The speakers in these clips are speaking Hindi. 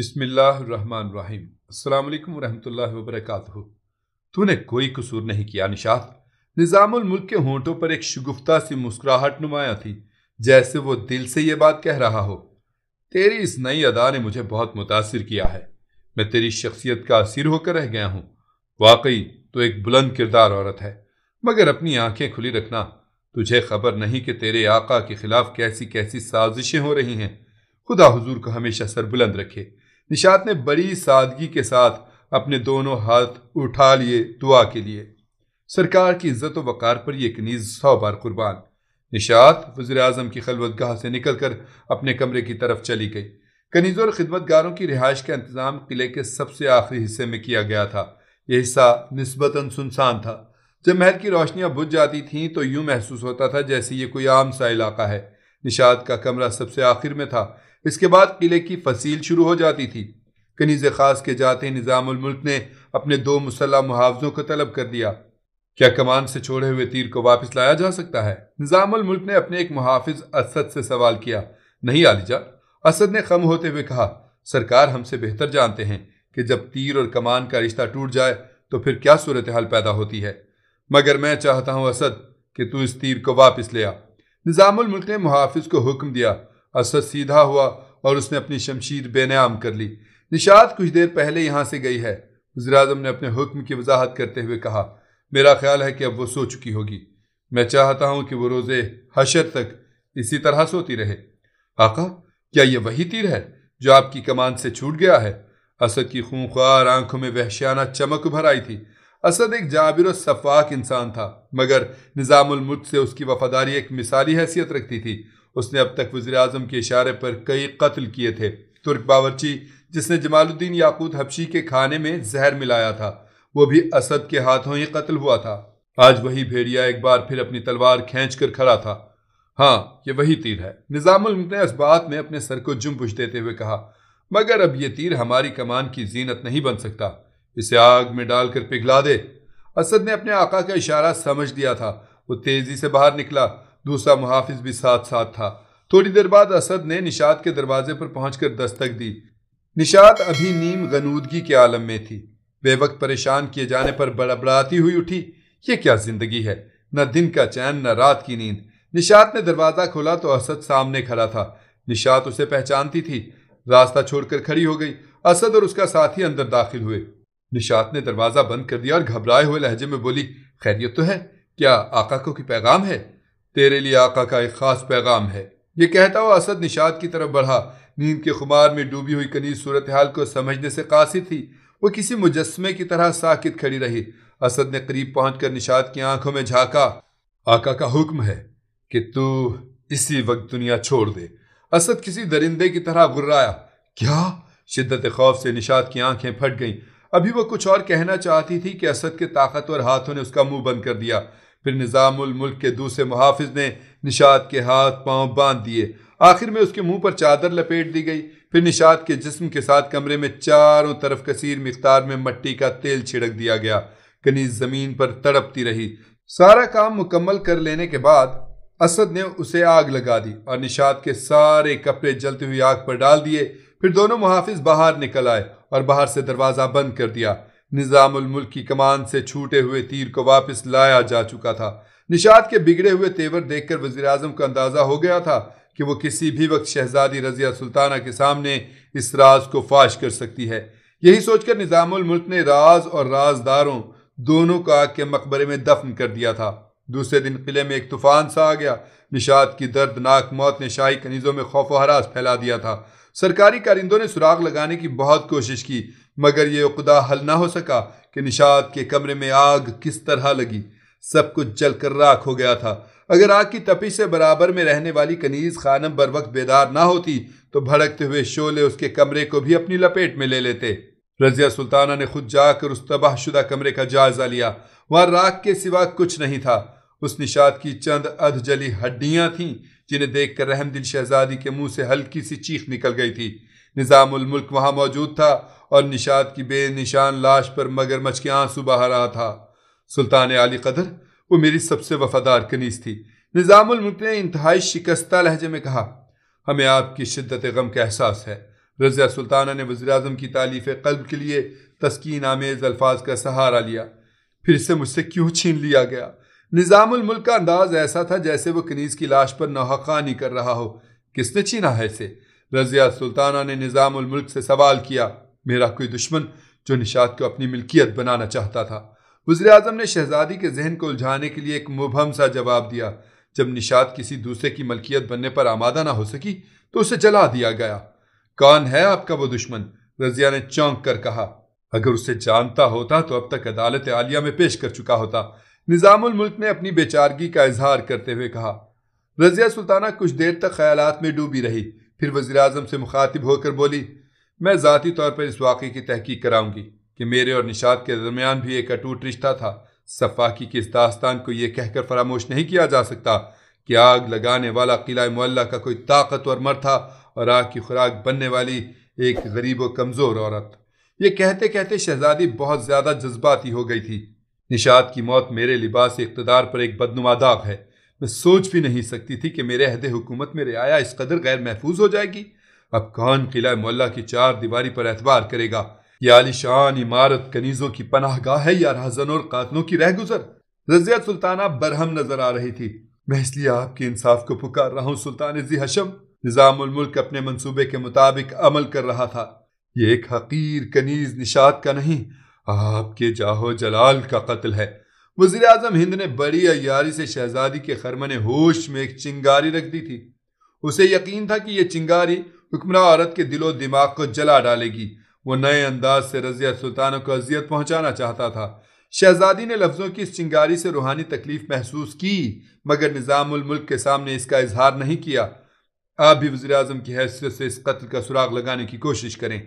अस्सलाम अल्लाम वरहमल वबरक तूने कोई कसूर नहीं किया निशात निज़ामुल मुल्क के होंठों पर एक शगुफ्ता सी मुस्कुराहट नुमाया थी जैसे वो दिल से ये बात कह रहा हो तेरी इस नई अदा ने मुझे बहुत मुतासर किया है मैं तेरी शख्सियत का असर होकर रह गया हूँ वाकई तो एक बुलंद किरदार औरत है मगर अपनी आंखें खुली रखना तुझे खबर नहीं कि तेरे आका के खिलाफ कैसी कैसी साजिशें हो रही हैं खुदा हुजूर को हमेशा सरबुलंद रखे निशात ने बड़ी सादगी के साथ अपने दोनों हाथ उठा लिए दुआ के लिए सरकार की इज्जत वक़ार पर यह कनीज सौ बार कुर्बान निशात वजर अजम की खलवतगाह से निकल कर अपने कमरे की तरफ चली गई कनीज और खिदमतगारों की रिहाइश का इंतज़ाम किले के सबसे आखिरी हिस्से में किया गया था यह हिस्सा नस्बता सुनसान था जब महल की रोशनियाँ बुझ जाती थीं तो यूँ महसूस होता था जैसे ये कोई आम सा इलाका है निषाद का कमरा सबसे आखिर में था इसके बाद किले की फसील शुरू हो जाती थी कनीज खास के जाते निज़ामक ने अपने दो मुसल्ह मुहावजों को तलब कर दिया क्या कमान से छोड़े हुए तीर को वापस लाया जा सकता है निज़ामुल्क ने अपने एक मुहाफिज असद से सवाल किया नहीं आलिजा असद ने खम होते हुए कहा सरकार हमसे बेहतर जानते हैं कि जब तीर और कमान का रिश्ता टूट जाए तो फिर क्या सूरत हाल पैदा होती है मगर मैं चाहता हूं असद कि तू इस तीर को वापस ले आ निज़ामुल्क ने मुहाफिज को हुक्म दिया असद सीधा हुआ और उसने अपनी शमशीर बेनियाम कर ली निशात कुछ देर पहले यहाँ से गई है वजी अजम ने अपने हुक्म की वजाहत करते हुए कहा मेरा ख्याल है कि अब वो सो चुकी होगी मैं चाहता हूँ कि वो रोज़े हशर तक इसी तरह सोती रहे आका क्या यह वही तीर है जो आपकी कमान से छूट गया है असद की खूंखार आंखों में वहशियाना चमक उभर आई थी असद एक जाबिर और शफाक इंसान था मगर निज़ामुल मुल्क से उसकी वफादारी एक मिसाली हैसियत रखती थी उसने अब तक वजी अजम के इशारे पर कई कत्ल किए थे तुर्क बावरची जिसने जमालुद्दीन याकूत हबशी के खाने में जहर मिलाया था वो भी असद के हाथों ही कत्ल हुआ था आज वही भेड़िया एक बार फिर अपनी तलवार खींच कर खड़ा था हाँ ये वही तीर है निज़ामुल ने इस बात में अपने सर को जुम्बुश देते हुए कहा मगर अब ये तीर हमारी कमान की जीनत नहीं बन सकता इसे आग में डालकर पिघला दे असद ने अपने आका का इशारा समझ दिया था वो तेजी से बाहर निकला दूसरा मुहाफिज भी साथ साथ था थोड़ी देर बाद असद ने निशात के दरवाजे पर पहुंचकर दस्तक दी निशात अभी नीम गनूदगी के आलम में थी बेवक्त परेशान किए जाने पर बड़बड़ाती हुई उठी ये क्या जिंदगी है न दिन का चैन न रात की नींद निशाद ने दरवाज़ा खोला तो असद सामने खड़ा था निशात उसे पहचानती थी रास्ता छोड़कर खड़ी हो गई असद और उसका साथी अंदर दाखिल हुए निशात ने दरवाज़ा बंद कर दिया और घबराए हुए लहजे में बोली खैरियत तो है क्या आका को की पैगाम है तेरे लिए आका का एक ख़ास पैगाम है ये कहता हुआ असद निशात की तरफ बढ़ा नींद के खुमार में डूबी हुई कनीज सूरत हाल को समझने से कासी थी वो किसी मुजस्मे की तरह साकित खड़ी रही असद ने करीब पहुंचकर निशात की आंखों में झांका आका का हुक्म है कि तू इसी वक्त दुनिया छोड़ दे असद किसी दरिंदे की तरह गुर्राया क्या शिद्दत खौफ से निशात की आंखें फट गईं अभी वो कुछ और कहना चाहती थी कि असद के ताकतवर हाथों ने उसका मुंह बंद कर दिया फिर निज़ामुल मुल्क के दूसरे मुहाफिज ने निषाद के हाथ पांव बांध दिए आखिर में उसके मुंह पर चादर लपेट दी गई फिर निषाद के जिस्म के साथ कमरे में चारों तरफ कसीर मकदार में मट्टी का तेल छिड़क दिया गया कनीज ज़मीन पर तड़पती रही सारा काम मुकम्मल कर लेने के बाद असद ने उसे आग लगा दी और निषाद के सारे कपड़े जलती हुई आग पर डाल दिए फिर दोनों मुहाफिज बाहर निकल आए और बाहर से दरवाज़ा बंद कर दिया निज़ामुल मुल्क की कमान से छूटे हुए तीर को वापस लाया जा चुका था निषाद के बिगड़े हुए तेवर देखकर वजीर आजम का अंदाज़ा हो गया था कि वो किसी भी वक्त शहजादी रजिया सुल्ताना के सामने इस राज को फाश कर सकती है यही सोचकर निज़ामुल मुल्क ने राज और राजदारों दोनों को आग के मकबरे में दफन कर दिया था दूसरे दिन किले में एक तूफान सा आ गया निषाद की दर्दनाक मौत ने शाही कनीज़ों में खौफ हरास फैला दिया था सरकारी कारिंदों ने सुराग लगाने की बहुत कोशिश की मगर ये उकदा हल ना हो सका कि निषाद के कमरे में आग किस तरह लगी सब कुछ जलकर राख हो गया था अगर आग की तपिश से बराबर में रहने वाली कनीज खानम बर वक्त बेदार ना होती तो भड़कते हुए शोले उसके कमरे को भी अपनी लपेट में ले लेते रजिया सुल्ताना ने खुद जाकर उस तबाहशुदा कमरे का जायजा लिया वहां राख के सिवा कुछ नहीं था उस निषाद की चंद अध जली हड्डियां थीं जिन्हें देखकर रहमदिल शहजादी के मुंह से हल्की सी चीख निकल गई थी निज़ामुल मुल्क वहां मौजूद था और निषाद की बेनिशान लाश पर मगरमच्छ के आंसू बहा रहा था सुल्तान आली कदर वो मेरी सबसे वफादार कनीस थी निज़ामुल मुल्क ने इंतहाई शिकस्ता लहजे में कहा हमें आपकी शिद्दत गम का एहसास है रज़िया सुल्ताना ने वजी अजम की तालीफ कल्ब के लिए तस्किन आमेज़ अल्फाज का सहारा लिया फिर इसे मुझसे क्यों छीन लिया गया निज़ामुल मुल्क का अंदाज ऐसा था जैसे वो कनीज की लाश पर नौहकानी कर रहा हो किसने छीना है इसे रजिया सुल्ताना ने निज़ामुल मुल्क से सवाल किया मेरा कोई दुश्मन जो निषाद को अपनी मिल्कियत बनाना चाहता था वजर अजम ने शहजादी के जहन को उलझाने के लिए एक मुबहम सा जवाब दिया जब निषाद किसी दूसरे की मलकियत बनने पर आमादा ना हो सकी तो उसे जला दिया गया कौन है आपका वो दुश्मन रजिया ने चौंक कर कहा अगर उसे जानता होता तो अब तक अदालत आलिया में पेश कर चुका होता निज़ामुल मुल्क ने अपनी बेचारगी का इजहार करते हुए कहा रजिया सुल्ताना कुछ देर तक ख्यालात में डूबी रही फिर वजी अजम से मुखातिब होकर बोली मैं ज़ाती तौर पर इस वाक़े की तहकीक कराऊंगी कि मेरे और निशात के दरमियान भी एक अटूट रिश्ता था सफाकी की इस दास्तान को यह कहकर फरामोश नहीं किया जा सकता कि आग लगाने वाला किला मुल्ला का कोई ताकतवर मर था और आग की खुराक बनने वाली एक गरीब व कमज़ोर औरत ये कहते कहते शहजादी बहुत ज़्यादा जज्बाती हो गई थी निषाद की मौत मेरे लिबास इकतदार पर एक बदनुमा दाग है मैं सोच भी नहीं सकती थी कि मेरे अहद हुकूमत में रियाया इस कदर गैर महफूज हो जाएगी अब कौन किला मोल्ला की चार दीवारी पर एतबार करेगा यह आलिशान इमारत कनीजों की पनाहगाह है या राहजनों और कातलों की रह गुजर रजिया सुल्ताना बरहम नजर आ रही थी मैं इसलिए आपके इंसाफ को पुकार रहा हूँ सुल्तान जी हशम निज़ामुल मुल्क अपने मंसूबे के मुताबिक अमल कर रहा था ये एक हकीर कनीज निशात का नहीं आपके जाहो जलाल का कत्ल है वजीर आजम हिंद ने बड़ी अयारी से शहजादी के खरमन होश में एक चिंगारी रख दी थी उसे यकीन था कि यह चिंगारी हुक्मरा औरत के दिलो दिमाग को जला डालेगी वो नए अंदाज से रजिया सुल्तानों को अजियत पहुंचाना चाहता था शहजादी ने लफ्ज़ों की इस चिंगारी से रूहानी तकलीफ महसूस की मगर निज़ामुल मुल्क के सामने इसका इजहार नहीं किया आप भी वजी अजम की हैसियत से इस कत्ल का सुराग लगाने की कोशिश करें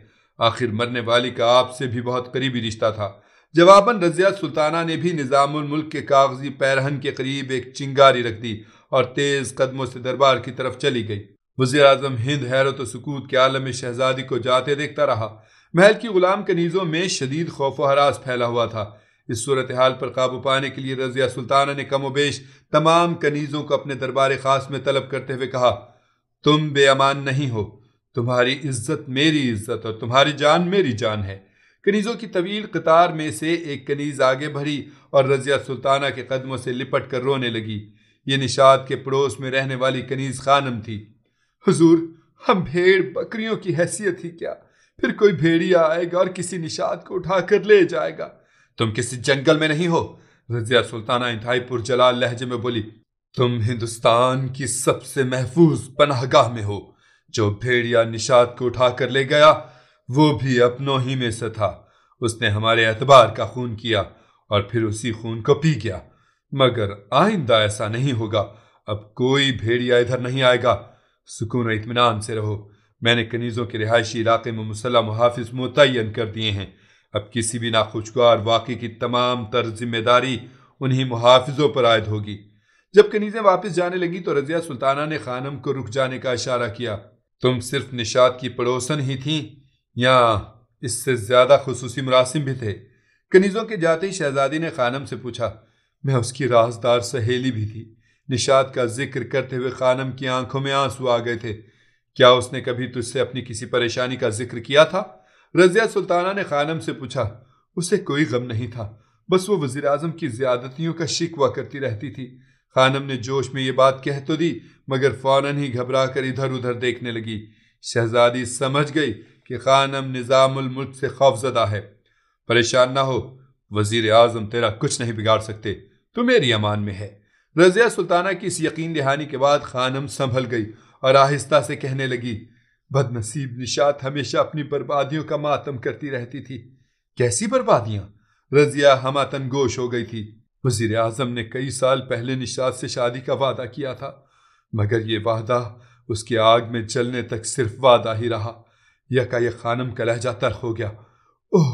आखिर मरने वाली का आपसे भी बहुत करीबी रिश्ता था जवाबन रजिया सुल्ताना ने भी निज़ामुल मुल्क के कागजी पैरहन के करीब एक चिंगारी रख दी और तेज़ कदमों से दरबार की तरफ चली गई वजीर आजम हिंद हैरत तो सकूत के आलम में शहजादी को जाते देखता रहा महल की गुलाम कनीज़ों में शदीद खौफ हरास फैला हुआ था इस सूरत हाल पर काबू पाने के लिए रजिया सुल्ताना ने बेश तमाम कनीज़ों को अपने दरबार ख़ास में तलब करते हुए कहा तुम बेअमान नहीं हो तुम्हारी इज्जत मेरी इज्जत और तुम्हारी जान मेरी जान है कनीज़ों की तवील कतार में से एक कनीज़ आगे बढ़ी और रज़िया सुल्ताना के कदमों से लिपट कर रोने लगी ये निषाद के पड़ोस में रहने वाली कनीज़ खानम थी हुजूर हम भेड़ बकरियों की हैसियत ही क्या फिर कोई भेड़िया आएगा और किसी निषाद को उठा कर ले जाएगा तुम किसी जंगल में नहीं हो रजिया सुल्ताना इंतहाईपुर जलाल लहजे में बोली तुम हिंदुस्तान की सबसे महफूज पनाहगाह में हो जो भेड़िया निषाद को उठाकर ले गया वो भी अपनों ही में से था उसने हमारे एतबार का खून किया और फिर उसी खून को पी गया मगर आइंदा ऐसा नहीं होगा अब कोई भेड़िया इधर नहीं आएगा सुकून और इतमान से रहो मैंने कनीज़ों के रिहायशी इलाके में मुसल्ह मुहाफ़ मुतन कर दिए हैं अब किसी भी नाखुशगवार वाक़े की तमाम तर जिम्मेदारी उन्हीं मुहाफ़ों पर आयद होगी जब कनीज़ें वापस जाने लगी तो रज़िया सुल्ताना ने खानम को रुक जाने का इशारा किया तुम सिर्फ निषाद की पड़ोसन ही थी या इससे ज़्यादा खसूसी मुरासिम भी थे कनीज़ों के जाते ही शहजादी ने खानम से पूछा मैं उसकी राजदार सहेली भी थी निषाद का जिक्र करते हुए खानम की आंखों में आंसू आ गए थे क्या उसने कभी तुझसे अपनी किसी परेशानी का जिक्र किया था रजिया सुल्ताना ने खानम से पूछा उसे कोई गम नहीं था बस वो वजीर की ज्यादतियों का शिकवा करती रहती थी खानम ने जोश में ये बात कह तो दी मगर फौरन ही घबरा कर इधर उधर देखने लगी शहजादी समझ गई कि खानम निज़ामुल मुल्क से खौफजदा है परेशान ना हो वजीर आजम तेरा कुछ नहीं बिगाड़ सकते तो मेरी अमान में है रजिया सुल्ताना की इस यकीन दहानी के बाद खानम संभल गई और आहिस्ता से कहने लगी बदनसीब निशात हमेशा अपनी बर्बादियों का मातम करती रहती थी कैसी बर्बादियां रजिया हमातन गोश हो गई थी वजीर अजम ने कई साल पहले निशाद से शादी का वादा किया था मगर ये वादा उसकी आग में चलने तक सिर्फ वादा ही रहा यका यह खानम का लहजा तर्क हो गया ओह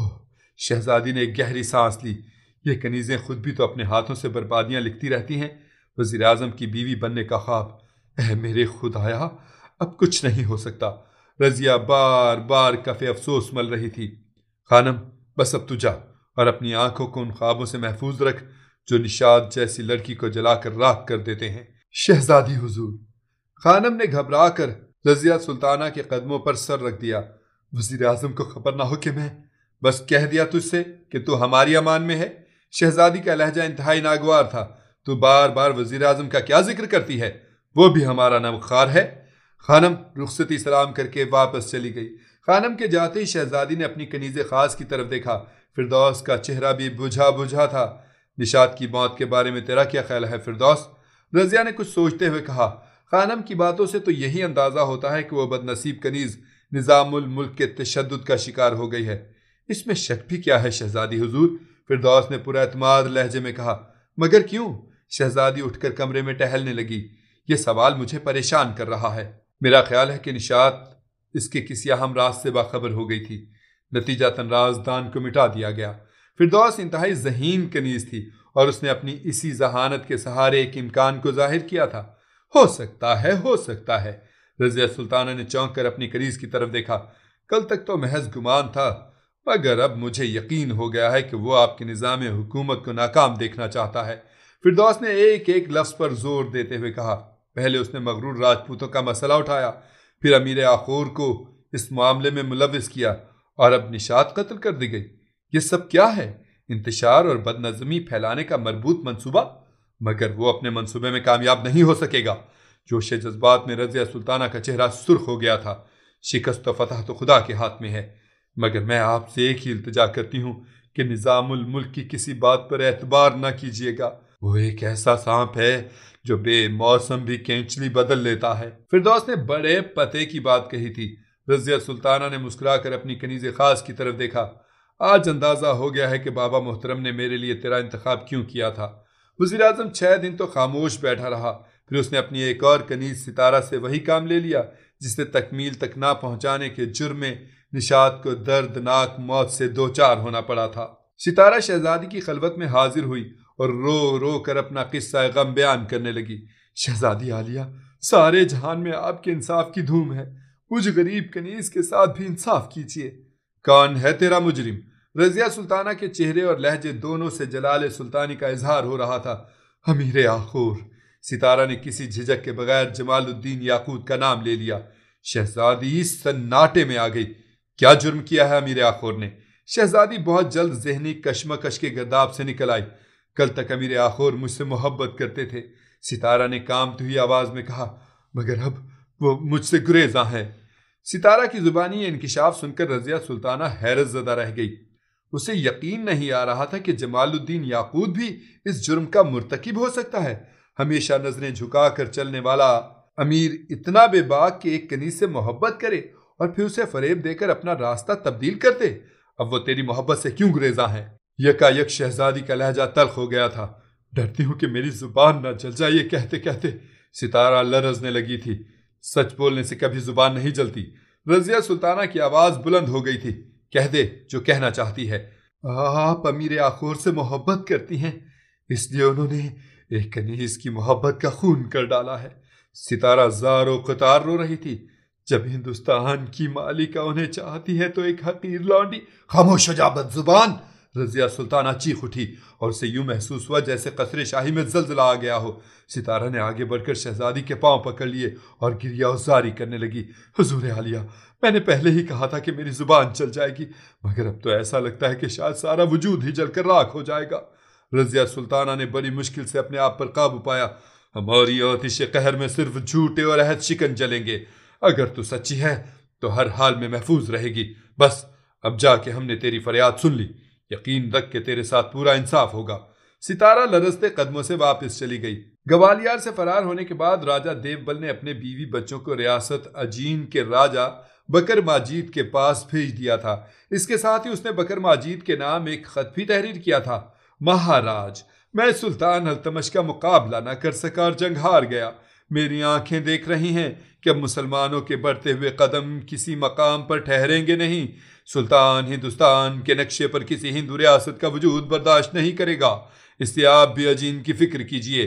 शहजादी ने एक गहरी सांस ली ये कनीज़ें खुद भी तो अपने हाथों से बर्बादियाँ लिखती रहती हैं वजीर अजम की बीवी बनने का ख्वाब अह मेरे खुद आया अब कुछ नहीं हो सकता रजिया बार बार कफ़े अफसोस मल रही थी खानम बस अब तू जा और अपनी आंखों को उन ख्वाबों से महफूज रख जो निषाद जैसी लड़की को जलाकर राख कर देते हैं शहजादी हुजूर खानम ने घबरा कर रजिया सुल्ताना के कदमों पर सर रख दिया वजीर आजम को खबर ना हो कि मैं बस कह दिया तुझसे कि तू हमारी अमान में है शहजादी का लहजा इंतहाई नागवार था तू बार बार वजीर आजम का क्या जिक्र करती है वो भी हमारा नमखार है खानम रुखसती सलाम करके वापस चली गई खानम के जाते ही शहजादी ने अपनी कनीज खास की तरफ देखा फिरदौस का चेहरा भी बुझा बुझा था निशाद की मौत के बारे में तेरा क्या ख्याल है फिरदौस रजिया ने कुछ सोचते हुए कहा खानम की बातों से तो यही अंदाज़ा होता है कि वह बदनसीब कनीज़ निज़ामुल मुल्क के तशद का शिकार हो गई है इसमें शक भी क्या है शहजादी हजूर फिरदौस ने पूरा लहजे में कहा मगर क्यों शहजादी उठकर कमरे में टहलने लगी यह सवाल मुझे परेशान कर रहा है मेरा ख्याल है कि निशात इसके किसी अहम राज से बाखबर हो गई थी नतीजा राजदान को मिटा दिया गया फिरदौस इंतहाई जहीन कनीज थी और उसने अपनी इसी जहानत के सहारे एक इम्कान को जाहिर किया था हो सकता है हो सकता है रजिया सुल्ताना ने चौंक कर अपनी करीज की तरफ देखा कल तक तो महज गुमान था मगर अब मुझे यकीन हो गया है कि वो आपके निज़ाम हुकूमत को नाकाम देखना चाहता है फिरदौस ने एक एक लफ्ज़ पर जोर देते हुए कहा पहले उसने मगरूर राजपूतों का मसला उठाया फिर अमीर आखूर को इस मामले में मुलविस किया और अब निशात कत्ल कर दी गई ये सब क्या है इंतजार और बदनजमी फैलाने का मरबूत मंसूबा मगर वो अपने मंसूबे में कामयाब नहीं हो सकेगा जोश जज्बात में रजिया सुल्ताना का चेहरा सुर्ख हो गया था शिकस्त तो फतह तो खुदा के हाथ में है मगर मैं आपसे एक ही इल्तजा करती हूँ कि निज़ामुल मुल्क की किसी बात पर एतबार ना कीजिएगा वो एक ऐसा सांप है जो बेमौसम भी कैंचली बदल लेता है फिरदौस ने बड़े पते की बात कही थी रजिया सुल्ताना ने मुस्कुरा कर अपनी कनीज खास की तरफ देखा आज अंदाज़ा हो गया है कि बाबा मोहतरम ने मेरे लिए तेरा इंतखब क्यों किया था वजीर अजम छः दिन तो खामोश बैठा रहा फिर उसने अपनी एक और कनीज सितारा से वही काम ले लिया जिसने तकमील तक ना पहुंचाने के जुर्म में निषाद को दर्दनाक मौत से दो चार होना पड़ा था सितारा शहजादी की खलबत में हाजिर हुई और रो रो कर अपना किस्सा गम बयान करने लगी शहजादी आलिया सारे जहान में आपके इंसाफ की धूम है मुझ गरीब कनीज के साथ भी इंसाफ कीजिए कौन है तेरा मुजरिम रजिया सुल्ताना के चेहरे और लहजे दोनों से जलाल सुल्तानी का इजहार हो रहा था अमीर आखूर सितारा ने किसी झिझक के बगैर जमालुद्दीन याकूत का नाम ले लिया शहजादी सन्नाटे में आ गई क्या जुर्म किया है अमीर आखोर ने शहजादी बहुत जल्द जहनी कश्मकश के गर्दाब से निकल आई कल तक अमीर आखूर मुझसे मोहब्बत करते थे सितारा ने कामती हुई आवाज़ में कहा मगर अब वो मुझसे गुरेजा है सितारा की ज़ुबानी इनकशाफ सुनकर रजिया सुल्ताना हैरत ज़दा रह गई उसे यकीन नहीं आ रहा था कि जमालुद्दीन याकूद भी इस जुर्म का मुर्तकिब हो सकता है हमेशा नजरें झुकाकर चलने वाला अमीर इतना बेबाक कि एक कनीज से मोहब्बत करे और फिर उसे फरेब देकर अपना रास्ता तब्दील करते अब वो तेरी मोहब्बत से क्यों गुरेजा है यकायक शहजादी का लहजा तलख हो गया था डरती हूँ कि मेरी जुबान ना जल जाए कहते कहते सितारा लरजने लगी थी सच बोलने से कभी जुबान नहीं जलती रजिया सुल्ताना की आवाज बुलंद हो गई थी कह दे जो कहना चाहती है आप अमीर आखोर से मोहब्बत करती हैं इसलिए उन्होंने एक कनीज की मोहब्बत का खून कर डाला है सितारा जारो कतार रो रही थी जब हिंदुस्तान की मालिका उन्हें चाहती है तो एक हकीर लौंडी खामोश जाबत जुबान रजिया सुल्ताना चीख उठी और उसे यूं महसूस हुआ जैसे कसरे शाही में जलजला आ गया हो सितारा ने आगे बढ़कर शहजादी के पांव पकड़ लिए और गिरिया उजारी करने लगी हजूर आलिया मैंने पहले ही कहा था कि मेरी जुबान चल जाएगी मगर अब तो ऐसा लगता है कि शायद सारा वजूद ही जलकर राख हो जाएगा रजिया सुल्ताना ने बड़ी मुश्किल से अपने आप पर काबू पाया हमारी आतिश कहर में सिर्फ झूठे और अहद शिकन जलेंगे अगर तू सच्ची है तो हर हाल में महफूज रहेगी बस अब जाके हमने तेरी फरियाद सुन ली यकीन रख के तेरे साथ पूरा इंसाफ होगा सितारा लरसते कदमों से वापस चली गई ग्वालियर से फरार होने के बाद राजा देवबल ने अपने बीवी बच्चों को रियासत अजीन के राजा बकर माजीद के पास भेज दिया था इसके साथ ही उसने बकर माजीद के नाम एक खत भी तहरीर किया था महाराज मैं सुल्तान अलतमश का मुकाबला न कर सका और जंग हार गया मेरी आंखें देख रही हैं कि अब मुसलमानों के बढ़ते हुए कदम किसी मकाम पर ठहरेंगे नहीं सुल्तान हिंदुस्तान के नक्शे पर किसी हिंदू रियासत का वजूद बर्दाश्त नहीं करेगा इससे आप भी अजीन की फिक्र कीजिए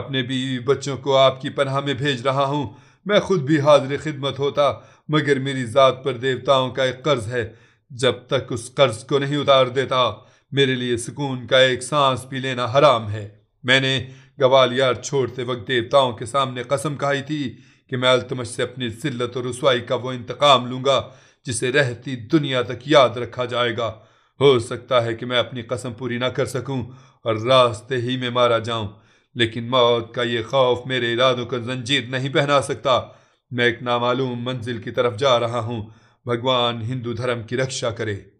अपने बीवी बच्चों को आपकी पनाह में भेज रहा हूँ मैं खुद भी हाजिर खिदमत होता मगर मेरी ज़ात पर देवताओं का एक कर्ज है जब तक उस कर्ज को नहीं उतार देता मेरे लिए सुकून का एक सांस भी लेना हराम है मैंने गवालियार छोड़ते वक्त देवताओं के सामने कसम खाई थी कि मैं अल्तमश से अपनी जिल्लत और रसवाई का वो इंतकाम लूँगा जिसे रहती दुनिया तक याद रखा जाएगा हो सकता है कि मैं अपनी कसम पूरी ना कर सकूं और रास्ते ही में मारा जाऊं लेकिन मौत का ये खौफ मेरे इरादों को जंजीर नहीं पहना सकता मैं एक नामालूम मंजिल की तरफ जा रहा हूं भगवान हिंदू धर्म की रक्षा करे